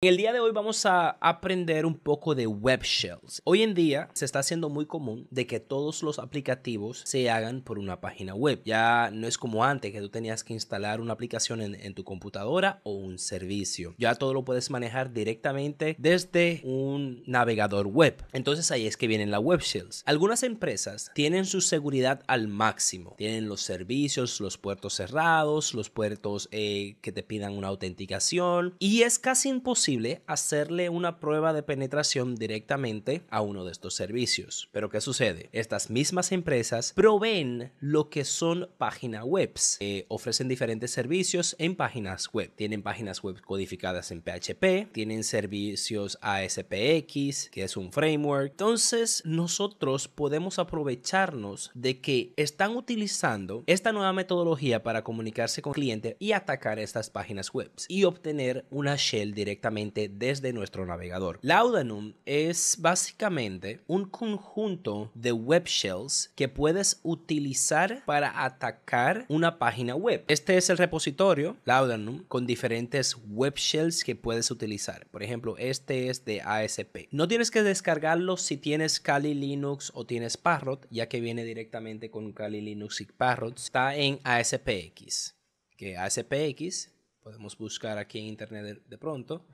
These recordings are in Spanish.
En el día de hoy vamos a aprender un poco de web shells. Hoy en día se está haciendo muy común de que todos los aplicativos se hagan por una página web. Ya no es como antes que tú tenías que instalar una aplicación en, tu computadora o un servicio. Ya todo lo puedes manejar directamente desde un navegador web. Entonces ahí es que vienen las web shells. Algunas empresas tienen su seguridad al máximo. Tienen los servicios, los puertos cerrados, los puertos eh, que te pidan una autenticación. Y es casi imposible hacerle una prueba de penetración directamente a uno de estos servicios. Pero ¿qué sucede? Estas mismas empresas proveen lo que son páginas web. Eh, ofrecen diferentes servicios en páginas web. Tienen páginas web codificadas en PHP, tienen servicios ASPX, que es un framework. Entonces, nosotros podemos aprovecharnos de que están utilizando esta nueva metodología para comunicarse con el cliente y atacar estas páginas web y obtener una shell directamente desde nuestro navegador. Laudanum es básicamente un conjunto de web shells que puedes utilizar para atacar una página web. Este es el repositorio Laudanum con diferentes web shells que puedes utilizar. Por ejemplo, este es de ASP. No tienes que descargarlo si tienes Kali Linux o tienes Parrot, ya que viene directamente con Kali Linux y Parrot. Está en ASPX, que ASPX podemos buscar aquí en internet de pronto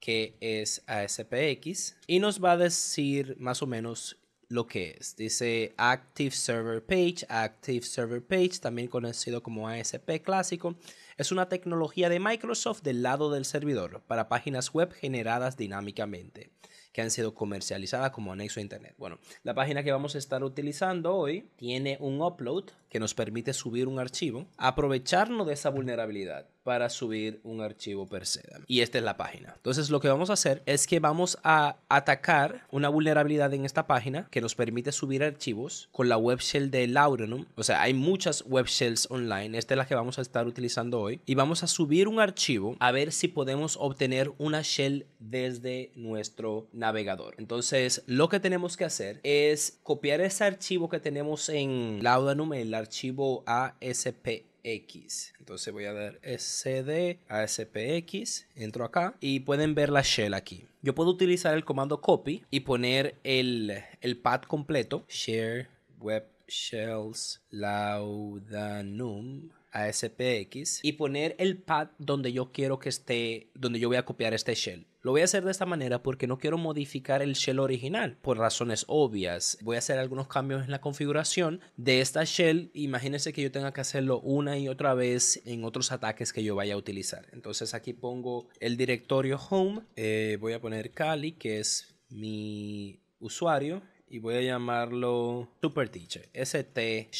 que es ASPX y nos va a decir más o menos lo que es. Dice Active Server Page, Active Server Page, también conocido como ASP clásico. Es una tecnología de Microsoft del lado del servidor para páginas web generadas dinámicamente que han sido comercializadas como anexo a Internet. Bueno, la página que vamos a estar utilizando hoy tiene un upload que nos permite subir un archivo, aprovecharnos de esa vulnerabilidad para subir un archivo per se. Y esta es la página. Entonces lo que vamos a hacer es que vamos a atacar una vulnerabilidad en esta página que nos permite subir archivos con la web shell de Laurenum. O sea, hay muchas web shells online. Esta es la que vamos a estar utilizando hoy y vamos a subir un archivo a ver si podemos obtener una shell desde nuestro navegador. Entonces, lo que tenemos que hacer es copiar ese archivo que tenemos en Laudanum, el archivo ASPX. Entonces voy a dar SD aspx, entro acá y pueden ver la shell aquí. Yo puedo utilizar el comando copy y poner el, el pad completo, share web shells laudanum ASPX y poner el pad donde yo quiero que esté, donde yo voy a copiar este shell. Lo voy a hacer de esta manera porque no quiero modificar el shell original por razones obvias. Voy a hacer algunos cambios en la configuración de esta shell. Imagínense que yo tenga que hacerlo una y otra vez en otros ataques que yo vaya a utilizar. Entonces aquí pongo el directorio home. Eh, voy a poner Kali que es mi usuario y voy a llamarlo superteacher st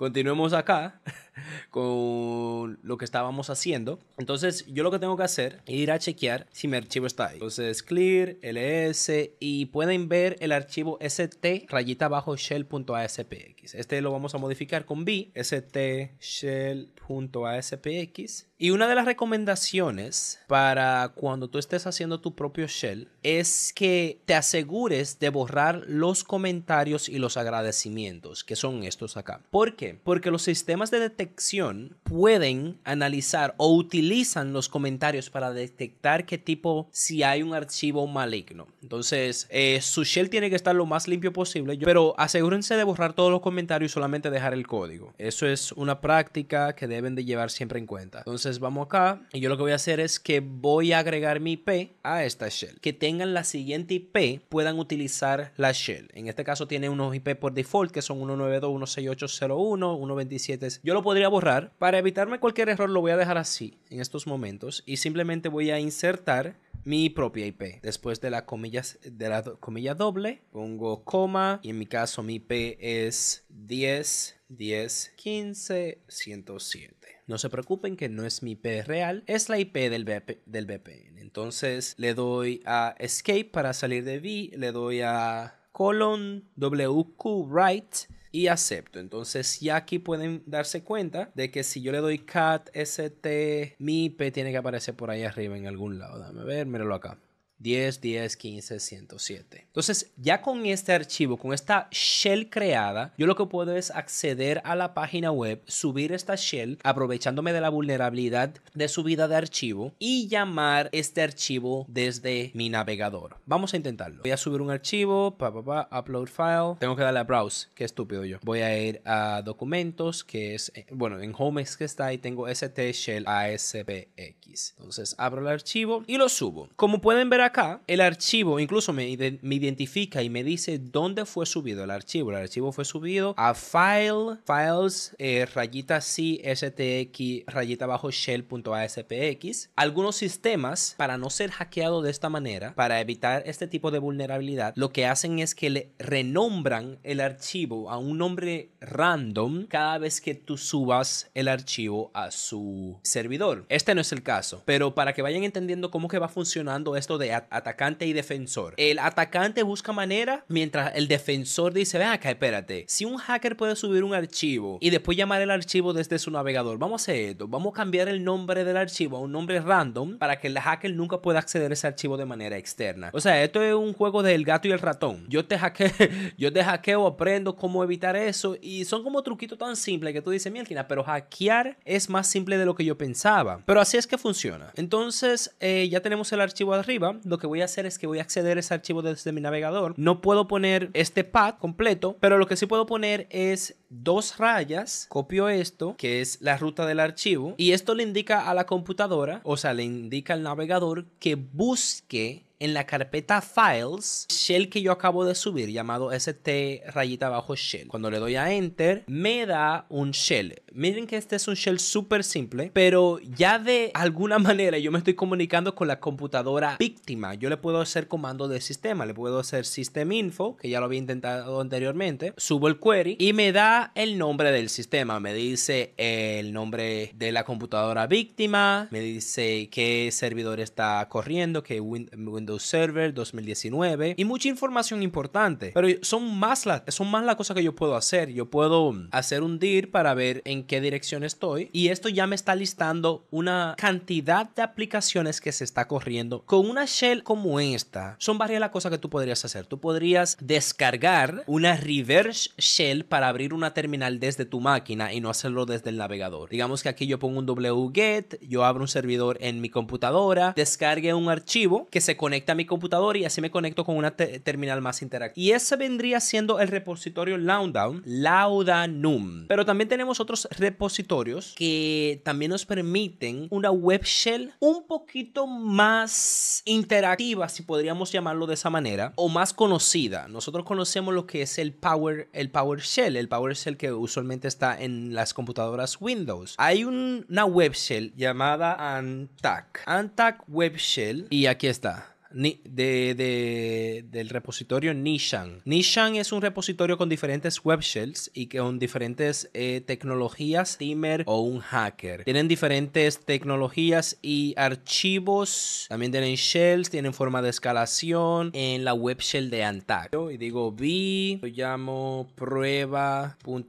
continuemos acá con lo que estábamos haciendo. Entonces, yo lo que tengo que hacer es ir a chequear si mi archivo está ahí. Entonces, clear, ls, y pueden ver el archivo st rayita bajo shell.aspx. Este lo vamos a modificar con b, st shell.aspx. Y una de las recomendaciones para cuando tú estés haciendo tu propio shell es que te asegures de borrar los comentarios y los agradecimientos, que son estos acá. ¿Por qué? Porque los sistemas de detección pueden analizar o utilizan los comentarios para detectar qué tipo, si hay un archivo maligno. Entonces, eh, su shell tiene que estar lo más limpio posible, pero asegúrense de borrar todos los comentarios y solamente dejar el código. Eso es una práctica que deben de llevar siempre en cuenta. Entonces, vamos acá y yo lo que voy a hacer es que voy a agregar mi IP a esta shell. Que tengan la siguiente IP, puedan utilizar la shell. En este caso tiene unos IP por default que son 192.168.01 1.27. Yo lo podría borrar. Para evitarme cualquier error lo voy a dejar así en estos momentos y simplemente voy a insertar mi propia IP. Después de la comillas de la comilla doble, pongo coma y en mi caso mi IP es 10 10 15 107. No se preocupen que no es mi IP real, es la IP del, BP, del VPN. Entonces le doy a escape para salir de V, le doy a colon wq write y acepto. Entonces ya aquí pueden darse cuenta de que si yo le doy cat st Mi p tiene que aparecer por ahí arriba en algún lado. Dame ver, míralo acá. 10, 10, 15, 107. Entonces, ya con este archivo, con esta shell creada, yo lo que puedo es acceder a la página web, subir esta shell, aprovechándome de la vulnerabilidad de subida de archivo y llamar este archivo desde mi navegador. Vamos a intentarlo. Voy a subir un archivo, pa, upload file. Tengo que darle a browse, qué estúpido yo. Voy a ir a documentos, que es, eh, bueno, en home es que está ahí, tengo st shell aspx. Entonces, abro el archivo y lo subo. Como pueden ver el archivo incluso me, identifica y me dice dónde fue subido el archivo. El archivo fue subido a file, files, eh, rayita c, stx, rayita bajo shell.aspx. Algunos sistemas, para no ser hackeado de esta manera, para evitar este tipo de vulnerabilidad, lo que hacen es que le renombran el archivo a un nombre random cada vez que tú subas el archivo a su servidor. Este no es el caso, pero para que vayan entendiendo cómo que va funcionando esto de atacante y defensor. El atacante busca manera mientras el defensor dice, ven acá, espérate, si un hacker puede subir un archivo y después llamar el archivo desde su navegador, vamos a hacer esto, vamos a cambiar el nombre del archivo a un nombre random para que el hacker nunca pueda acceder a ese archivo de manera externa. O sea, esto es un juego del gato y el ratón. Yo te hackeo, yo te hackeo, aprendo cómo evitar eso y son como truquitos tan simples que tú dices, mierda, pero hackear es más simple de lo que yo pensaba. Pero así es que funciona. Entonces, eh, ya tenemos el archivo arriba lo que voy a hacer es que voy a acceder a ese archivo desde mi navegador. No puedo poner este pad completo, pero lo que sí puedo poner es dos rayas, copio esto, que es la ruta del archivo, y esto le indica a la computadora, o sea, le indica al navegador que busque en la carpeta Files, Shell que yo acabo de subir, llamado st rayita abajo Shell. Cuando le doy a Enter, me da un Shell. Miren que este es un Shell súper simple, pero ya de alguna manera yo me estoy comunicando con la computadora víctima. Yo le puedo hacer comando de sistema, le puedo hacer system info, que ya lo había intentado anteriormente. Subo el query y me da el nombre del sistema. Me dice el nombre de la computadora víctima, me dice qué servidor está corriendo, qué Windows Server 2019 y mucha información importante. Pero son más las son más las cosas que yo puedo hacer. Yo puedo hacer un DIR para ver en qué dirección estoy y esto ya me está listando una cantidad de aplicaciones que se está corriendo. Con una shell como esta, son varias las cosas que tú podrías hacer. Tú podrías descargar una reverse shell para abrir una terminal desde tu máquina y no hacerlo desde el navegador. Digamos que aquí yo pongo un wget, yo abro un servidor en mi computadora, descargue un archivo que se conecta a mi computadora y así me conecto con una terminal más interactiva. Y ese vendría siendo el repositorio Laundown, Laudanum. Pero también tenemos otros repositorios que también nos permiten una web shell un poquito más interactiva, si podríamos llamarlo de esa manera, o más conocida. Nosotros conocemos lo que es el Power, el shell el PowerShell que usualmente está en las computadoras Windows. Hay una web shell llamada ANTAC, ANTAC Web Shell, y aquí está del repositorio Nishan. Nishan es un repositorio con diferentes web shells y con diferentes eh, tecnologías, Timer o un hacker. Tienen diferentes tecnologías y archivos. También tienen shells, tienen forma de escalación en la web shell de Antac. Y digo vi, lo llamo prueba.aspx.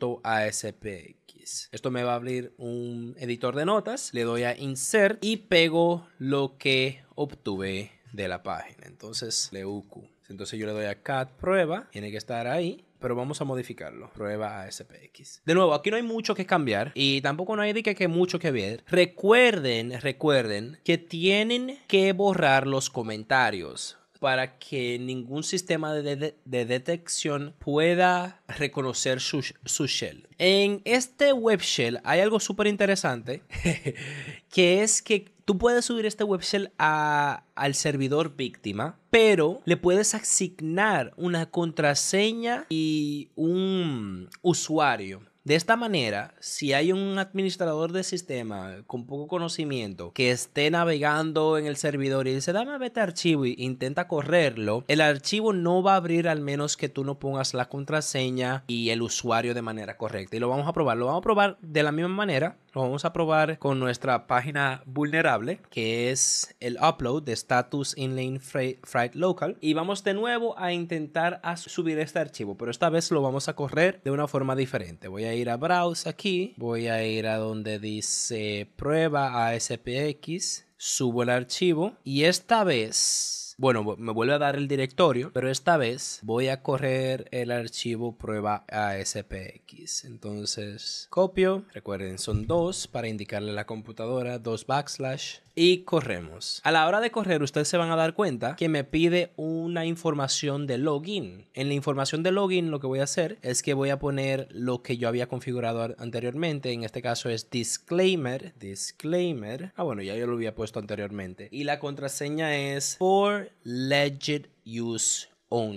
Esto me va a abrir un editor de notas, le doy a insert y pego lo que obtuve de la página. Entonces, Leuku. Entonces yo le doy a cat prueba, tiene que estar ahí, pero vamos a modificarlo. Prueba ASPX. De nuevo, aquí no hay mucho que cambiar y tampoco no hay de que, mucho que ver. Recuerden, recuerden que tienen que borrar los comentarios para que ningún sistema de, detección pueda reconocer su, su, shell. En este web shell hay algo súper interesante, que es que Tú puedes subir este web al servidor víctima, pero le puedes asignar una contraseña y un usuario. De esta manera, si hay un administrador de sistema con poco conocimiento que esté navegando en el servidor y dice, dame este archivo e intenta correrlo, el archivo no va a abrir al menos que tú no pongas la contraseña y el usuario de manera correcta. Y lo vamos a probar. Lo vamos a probar de la misma manera. Lo vamos a probar con nuestra página vulnerable, que es el upload de status inline freight local. Y vamos de nuevo a intentar a subir este archivo, pero esta vez lo vamos a correr de una forma diferente. Voy a ir a Browse aquí, voy a ir a donde dice prueba ASPX, subo el archivo y esta vez, bueno, me vuelve a dar el directorio, pero esta vez voy a correr el archivo prueba ASPX. Entonces copio, recuerden son dos para indicarle a la computadora, dos backslash y corremos. A la hora de correr, ustedes se van a dar cuenta que me pide una información de login. En la información de login lo que voy a hacer es que voy a poner lo que yo había configurado anteriormente. En este caso es disclaimer. Disclaimer. Ah, bueno, ya yo lo había puesto anteriormente. Y la contraseña es for legit use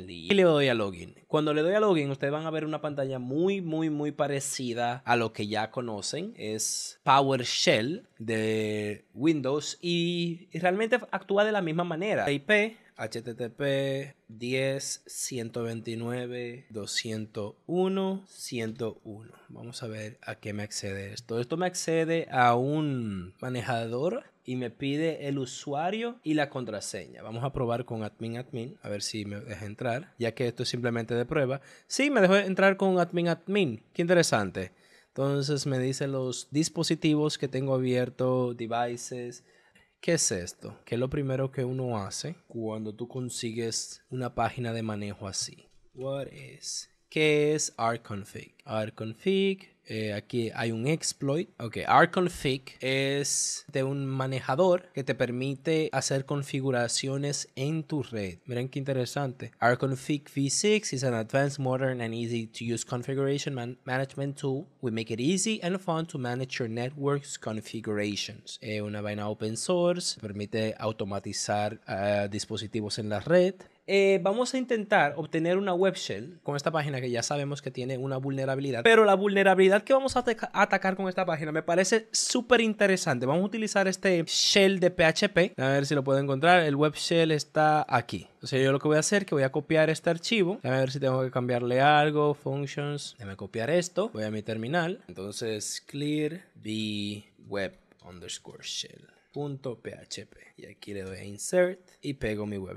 y le doy a login. Cuando le doy a login, ustedes van a ver una pantalla muy, muy, muy parecida a lo que ya conocen. Es PowerShell de Windows y realmente actúa de la misma manera. IP http 10 129 201 101 vamos a ver a qué me accede esto esto me accede a un manejador y me pide el usuario y la contraseña. Vamos a probar con admin admin, a ver si me deja entrar, ya que esto es simplemente de prueba. Sí, me dejó entrar con admin admin, qué interesante. Entonces me dice los dispositivos que tengo abierto, devices, ¿Qué es esto? ¿Qué es lo primero que uno hace cuando tú consigues una página de manejo así? What is ¿Qué es rconfig. rconfig eh, aquí hay un exploit. Ok, rconfig es de un manejador que te permite hacer configuraciones en tu red. Miren qué interesante. Rconfig v6 is an advanced, modern, and easy to use configuration management tool. We make it easy and fun to manage your network's configurations. Es eh, una vaina open source, permite automatizar eh, dispositivos en la red eh, vamos a intentar obtener una web shell con esta página que ya sabemos que tiene una vulnerabilidad. Pero la vulnerabilidad que vamos a atacar con esta página me parece súper interesante. Vamos a utilizar este shell de PHP. A ver si lo puedo encontrar. El web shell está aquí. Entonces yo lo que voy a hacer es que voy a copiar este archivo. A ver si tengo que cambiarle algo. Functions. Déjame copiar esto. Voy a mi terminal. Entonces clear the web underscore shell. .php y aquí le doy a insert y pego mi web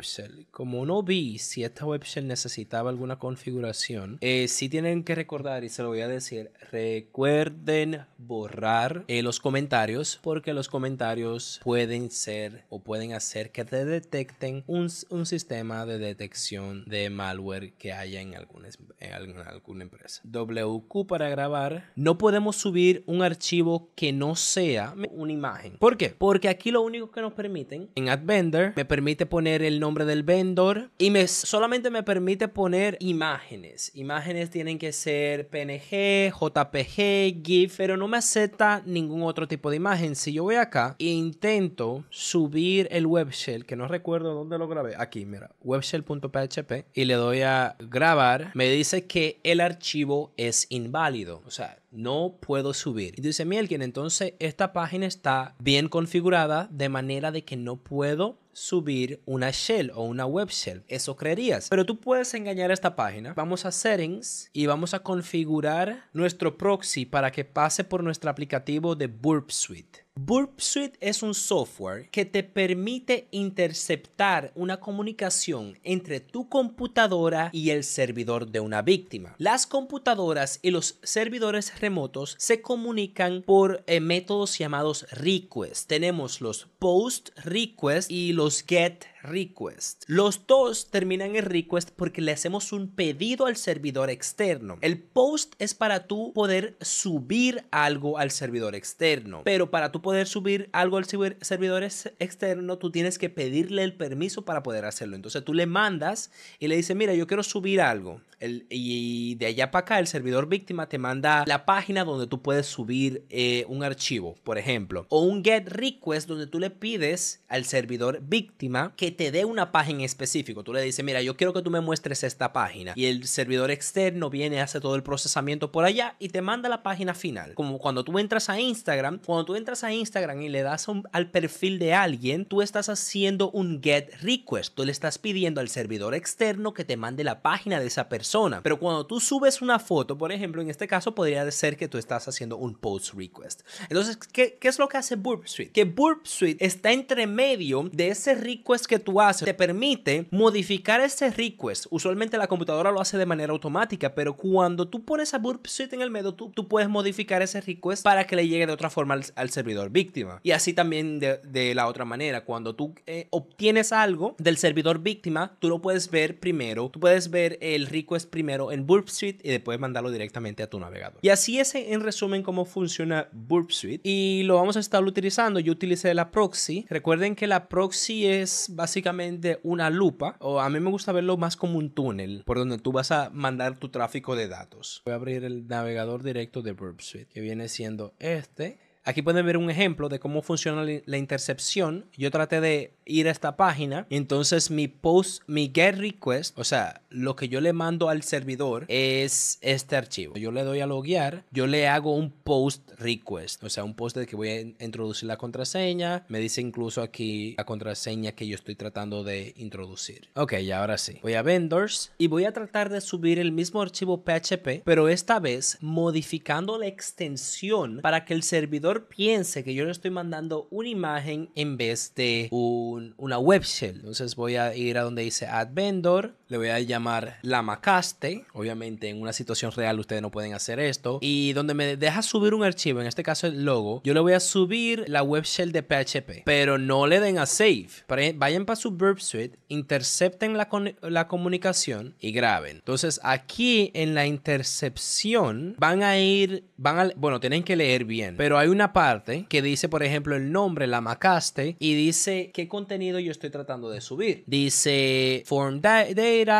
como no vi si esta web shell necesitaba alguna configuración eh, si tienen que recordar y se lo voy a decir recuerden borrar eh, los comentarios porque los comentarios pueden ser o pueden hacer que te detecten un, sistema de detección de malware que haya en alguna, en alguna empresa wq para grabar no podemos subir un archivo que no sea una imagen ¿por qué? porque aquí lo único que nos permiten en AdVendor me permite poner el nombre del vendor y me, solamente me permite poner imágenes. Imágenes tienen que ser PNG, JPG, GIF, pero no me acepta ningún otro tipo de imagen. Si yo voy acá e intento subir el web shell, que no recuerdo dónde lo grabé, aquí, mira, webshell.php y le doy a grabar, me dice que el archivo es inválido. O sea, no puedo subir. Y dice Mielkin, entonces esta página está bien configurada de manera de que no puedo subir una shell o una web shell. Eso creerías. Pero tú puedes engañar esta página. Vamos a settings y vamos a configurar nuestro proxy para que pase por nuestro aplicativo de Burp Suite. Burp Suite es un software que te permite interceptar una comunicación entre tu computadora y el servidor de una víctima. Las computadoras y los servidores remotos se comunican por eh, métodos llamados requests. Tenemos los post requests y los get request. Los dos terminan en request porque le hacemos un pedido al servidor externo. El post es para tú poder subir algo al servidor externo, pero para tú poder subir algo al servidor externo, tú tienes que pedirle el permiso para poder hacerlo. Entonces tú le mandas y le dices, mira, yo quiero subir algo. y de allá para acá, el servidor víctima te manda la página donde tú puedes subir eh, un archivo, por ejemplo, o un get request donde tú le pides al servidor víctima que te dé una página en específico. Tú le dices, mira, yo quiero que tú me muestres esta página. Y el servidor externo viene, hace todo el procesamiento por allá y te manda la página final. Como cuando tú entras a Instagram, cuando tú entras a Instagram y le das al perfil de alguien, tú estás haciendo un get request. Tú le estás pidiendo al servidor externo que te mande la página de esa persona. Pero cuando tú subes una foto, por ejemplo, en este caso podría ser que tú estás haciendo un post request. Entonces, ¿qué, qué es lo que hace Burp Suite? Que Burp Suite está entre medio de ese request que tú haces te permite modificar ese request. Usualmente la computadora lo hace de manera automática, pero cuando tú pones a burp Suite en el medio, tú, puedes modificar ese request para que le llegue de otra forma al, servidor víctima. Y así también de, la otra manera, cuando tú eh, obtienes algo del servidor víctima, tú lo puedes ver primero, tú puedes ver el request primero en burp suite y después mandarlo directamente a tu navegador. Y así es en resumen cómo funciona burp suite y lo vamos a estar utilizando. Yo utilicé la proxy. Recuerden que la proxy es básicamente una lupa, o a mí me gusta verlo más como un túnel, por donde tú vas a mandar tu tráfico de datos. Voy a abrir el navegador directo de Burp Suite, que viene siendo este. Aquí pueden ver un ejemplo de cómo funciona la intercepción. Yo traté de ir a esta página. Entonces mi post, mi get request, o sea, lo que yo le mando al servidor es este archivo. Yo le doy a loguear, yo le hago un post request, o sea, un post de que voy a introducir la contraseña. Me dice incluso aquí la contraseña que yo estoy tratando de introducir. Ok, y ahora sí. Voy a vendors y voy a tratar de subir el mismo archivo PHP, pero esta vez modificando la extensión para que el servidor piense que yo le estoy mandando una imagen en vez de una web shell. Entonces voy a ir a donde dice add vendor le voy a llamar la macaste Obviamente en una situación real ustedes no pueden hacer esto. Y donde me deja subir un archivo, en este caso el logo, yo le voy a subir la web shell de PHP. Pero no le den a save. Vayan para su suite, intercepten la, la comunicación y graben. Entonces aquí en la intercepción van a ir, van a, bueno, tienen que leer bien. Pero hay una parte que dice, por ejemplo, el nombre la macaste y dice qué contenido yo estoy tratando de subir. Dice form date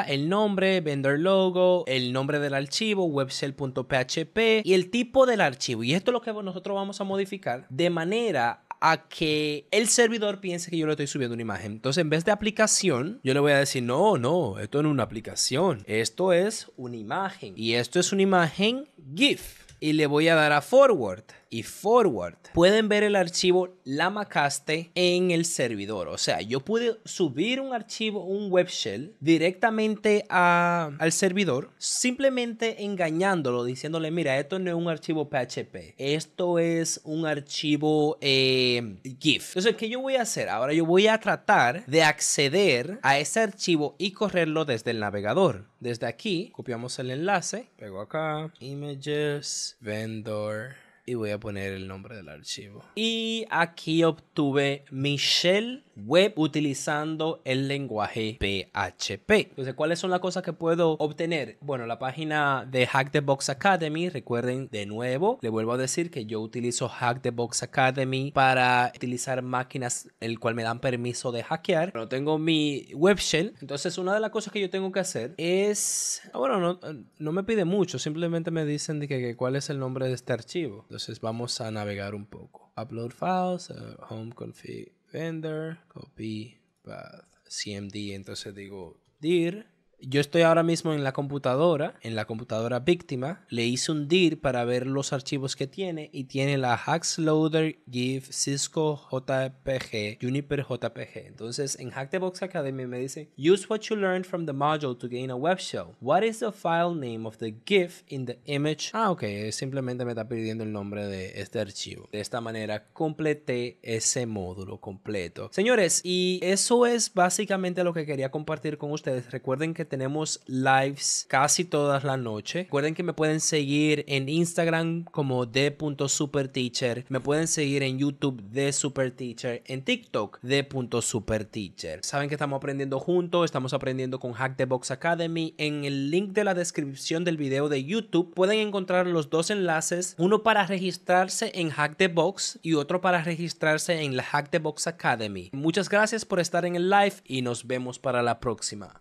el nombre, vendor logo, el nombre del archivo, webshell.php y el tipo del archivo. Y esto es lo que nosotros vamos a modificar de manera a que el servidor piense que yo le estoy subiendo una imagen. Entonces, en vez de aplicación, yo le voy a decir, no, no, esto no es una aplicación, esto es una imagen. Y esto es una imagen GIF. Y le voy a dar a forward y forward. Pueden ver el archivo lamacaste en el servidor. O sea, yo pude subir un archivo, un web shell, directamente al servidor, simplemente engañándolo, diciéndole, mira, esto no es un archivo PHP, esto es un archivo eh, GIF. Entonces, ¿qué yo voy a hacer? Ahora yo voy a tratar de acceder a ese archivo y correrlo desde el navegador. Desde aquí, copiamos el enlace, pego acá, images, vendor y voy a poner el nombre del archivo. Y aquí obtuve Michelle web utilizando el lenguaje PHP. Entonces, ¿cuáles son las cosas que puedo obtener? Bueno, la página de Hack the Box Academy, recuerden de nuevo, le vuelvo a decir que yo utilizo Hack the Box Academy para utilizar máquinas el cual me dan permiso de hackear. Pero tengo mi web shell, entonces una de las cosas que yo tengo que hacer es, ah, bueno, no, me pide mucho, simplemente me dicen de que, cuál es el nombre de este archivo. Entonces vamos a navegar un poco. Upload files, eh, home config. Vendor, copy path, CMD, entonces digo dir yo estoy ahora mismo en la computadora, en la computadora víctima, le hice un dir para ver los archivos que tiene y tiene la Hacksloader, GIF, Cisco JPG, Juniper JPG. Entonces en Hack the Box Academy me dice, use what you learned from the module to gain a web show. What is the file name of the GIF in the image? Ah, ok, simplemente me está pidiendo el nombre de este archivo. De esta manera completé ese módulo completo. Señores, y eso es básicamente lo que quería compartir con ustedes. Recuerden que tenemos lives casi todas la noche. Recuerden que me pueden seguir en Instagram como d.superteacher. Me pueden seguir en YouTube de Superteacher. En TikTok d.superteacher. Saben que estamos aprendiendo juntos. Estamos aprendiendo con Hack the Box Academy. En el link de la descripción del video de YouTube pueden encontrar los dos enlaces. Uno para registrarse en Hack the Box y otro para registrarse en la Hack the Box Academy. Muchas gracias por estar en el live y nos vemos para la próxima.